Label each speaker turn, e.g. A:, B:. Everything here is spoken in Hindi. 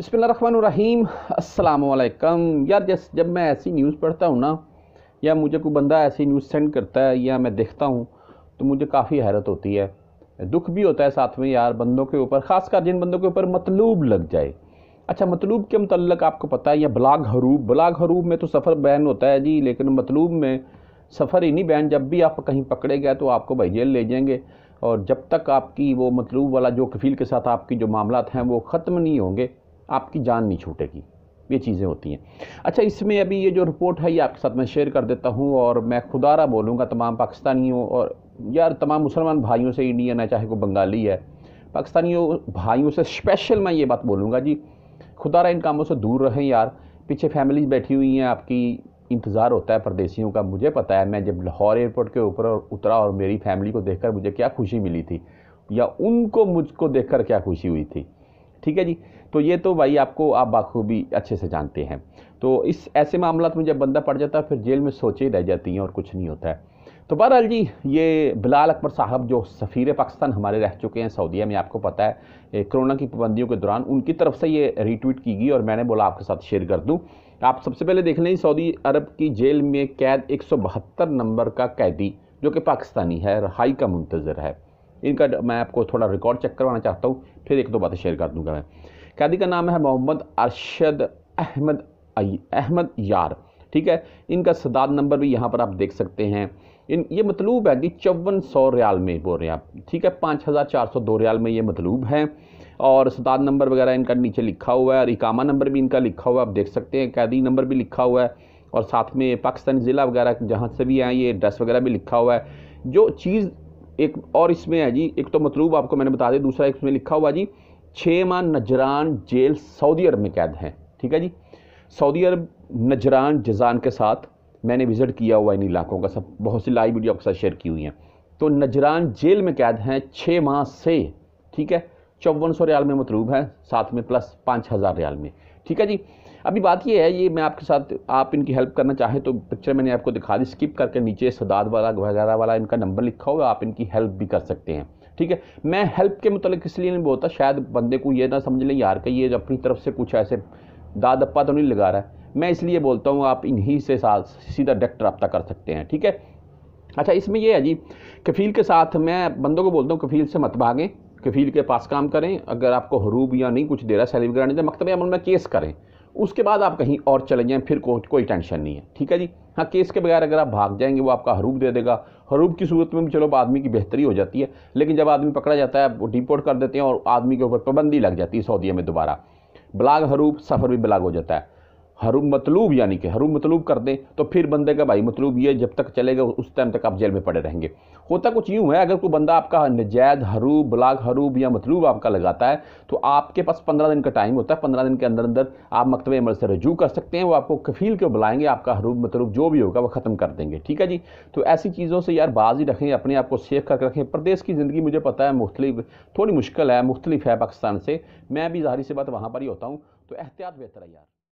A: बसमीम अल्लाम यार जैस जब मैं ऐसी न्यूज़ पढ़ता हूँ ना या मुझे कोई बंदा ऐसी न्यूज़ सेंड करता है या मैं देखता हूँ तो मुझे काफ़ी हैरत होती है दुख भी होता है साथ में यार बंदों के ऊपर ख़ासकर जिन बंदों के ऊपर मतलूब लग जाए अच्छा मतलूब के मतलब आपको पता है या ब्लाग हरूब ब्लाग हरूब में तो सफ़र बैन होता है जी लेकिन मतलूब में सफ़र ही नहीं बैन जब भी आप कहीं पकड़े गए तो आपको भाई जेल ले जाएंगे और जब तक आपकी वो मतलूब वाला जो कफील के साथ आपकी जो मामला हैं वो ख़त्म नहीं होंगे आपकी जान नहीं छूटेगी ये चीज़ें होती हैं अच्छा इसमें अभी ये जो रिपोर्ट है ये आपके साथ मैं शेयर कर देता हूँ और मैं खुदारा बोलूँगा तमाम पाकिस्तानियों और यार तमाम मुसलमान भाइयों से इंडियन है चाहे वो बंगाली है पाकिस्तानियों भाइयों से स्पेशल मैं ये बात बोलूँगा जी खुदारा इन कामों से दूर रहें यार पीछे फैमिलीज बैठी हुई हैं आपकी इंतज़ार होता है परदेसियों का मुझे पता है मैं जब लाहौर एयरपोर्ट के ऊपर उतरा और मेरी फैमिली को देखकर मुझे क्या खुशी मिली थी या उनको मुझको देखकर क्या खुशी हुई थी ठीक है जी तो ये तो भाई आपको आप बाखूबी अच्छे से जानते हैं तो इस ऐसे मामला में जब बंदा पड़ जाता है फिर जेल में सोचे ही रह जाती हैं और कुछ नहीं होता है तो बहरहाल जी ये बिलाल अकबर साहब जो सफ़ीर पाकिस्तान हमारे रह चुके हैं सऊदीया में आपको पता है कोरोना की पाबंदियों के दौरान उनकी तरफ से ये रीट्वीट की गई और मैंने बोला आपके साथ शेयर कर दूँ आप सबसे पहले देख लें सऊदी अरब की जेल में कैद एक नंबर का कैदी जो कि पाकिस्तानी है रहाई का मुंतज़र है इनका मैं आपको थोड़ा रिकॉर्ड चेक करवाना चाहता हूँ फिर एक दो बातें शेयर कर दूँगा मैं कैदी का नाम है मोहम्मद अरशद अहमद अहमद यार ठीक है इनका सदार नंबर भी यहाँ पर आप देख सकते हैं इन ये मतलूब है कि चौवन सौ रियाल में बोल रहे हैं आप ठीक है पाँच हज़ार चार सौ दो रियाल में ये मतलूब है और सदार नंबर वगैरह इनका नीचे लिखा हुआ है और इकामा नंबर भी इनका लिखा हुआ है आप देख सकते हैं कैदी नंबर भी लिखा हुआ है और साथ में पाकिस्तानी ज़िला वगैरह जहाँ से भी आए ये एड्रेस वगैरह भी लिखा हुआ है जो चीज़ एक और इसमें है जी एक तो मतलूब आपको मैंने बता दें दूसरा इसमें लिखा हुआ जी छः माह नजरान जेल सऊदी अरब में कैद हैं ठीक है जी सऊदी अरब नजरान जजान के साथ मैंने विज़िट किया हुआ इन इलाकों का सब बहुत सी लाइव वीडियो आपके साथ शेयर की हुई हैं तो नजरान जेल में कैद हैं छः माह से ठीक है चौवन सौ रियाल में मतलूब है साथ में प्लस पाँच हज़ार रियाल में ठीक है जी अभी बात ये है ये मैं आपके साथ आप इनकी हेल्प करना चाहें तो पिक्चर मैंने आपको दिखा दी स्किप करके नीचे सदाद वाला वगैरह वाला इनका नंबर लिखा होगा आप इनकी हेल्प भी कर सकते हैं ठीक है मैं हेल्प के मतलब इसलिए नहीं बोलता शायद बंदे को ये ना समझ लें यार कि ये अपनी तरफ से कुछ ऐसे दाद अप्पा तो नहीं लगा रहा है मैं इसलिए बोलता हूँ आप इन्हीं से साथ सीधा डायरेक्ट रब्ता कर सकते हैं ठीक है अच्छा इसमें यह है जी कफील के साथ मैं बंदों को बोलता हूँ कफील से मत भागें कफील के पास काम करें अगर आपको हरूब या नहीं कुछ दे रहा सैलरी वगैरह नहीं दे तो मकतब अमल में केस करें उसके बाद आप कहीं और चले जाएँ फिर को, कोई टेंशन नहीं है ठीक है जी हाँ केस के बगैर अगर आप भाग जाएंगे वो आपका हरूब दे देगा हरूब की सूरत में भी चलो आदमी की बेहतरी हो जाती है लेकिन जब आदमी पकड़ा जाता है वो डिपोर्ट कर देते हैं और आदमी के ऊपर पाबंदी लग जाती है सऊदीया में दोबारा बलाग हरूब सफ़र भी बलाग हो जाता है हरू मतलूब यानी कि हरू मतलूब कर दें तो फिर बंदे का भाई मतलूब ये जब तक चलेगा उस टाइम तक आप जेल में पड़े रहेंगे होता कुछ यूँ है अगर कोई बंदा आपका नजायद हरू बलाग हरूब या मतलूब आपका लगाता है तो आपके पास पंद्रह दिन का टाइम होता है पंद्रह दिन के अंदर अंदर आप मकतब अमल से रजू कर सकते हैं वो आपको कफील के बुलाएंगे आपका हरूब मतलूब जो भी होगा वो ख़त्म कर देंगे ठीक है जी तो ऐसी चीज़ों से यार बाजी रखें अपने आप को सेफ करके रखें प्रदेश की ज़िंदगी मुझे पता है मुख्तलिफ थोड़ी मुश्किल है मुख्तलिफ है पाकिस्तान से मैं भी जाहिर सी बात वहाँ पर ही होता हूँ तो एहतियात बेहतर है यार